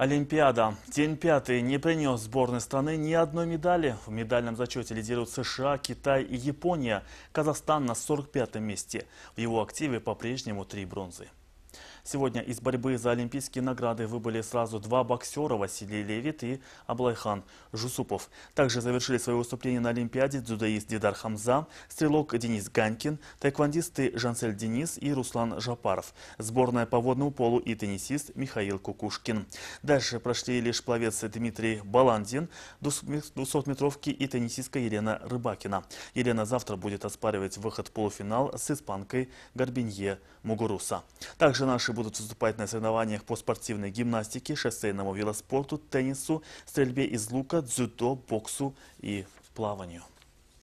Олимпиада. День пятый не принес сборной страны ни одной медали. В медальном зачете лидируют США, Китай и Япония. Казахстан на 45-м месте. В его активе по-прежнему три бронзы. Сегодня из борьбы за олимпийские награды выбыли сразу два боксера – Василий Левит и Аблайхан Жусупов. Также завершили свое выступление на Олимпиаде дзюдоист Дидар Хамза, стрелок Денис Ганькин, тайквандисты Жансель Денис и Руслан Жапаров, сборная по водному полу и теннисист Михаил Кукушкин. Дальше прошли лишь пловец Дмитрий Баландин, 200-метровки и теннисистка Елена Рыбакина. Елена завтра будет оспаривать выход в полуфинал с испанкой Горбинье Мугуруса. Также наши будут выступать на соревнованиях по спортивной гимнастике, шоссейному велоспорту, теннису, стрельбе из лука, дзюдо, боксу и плаванию.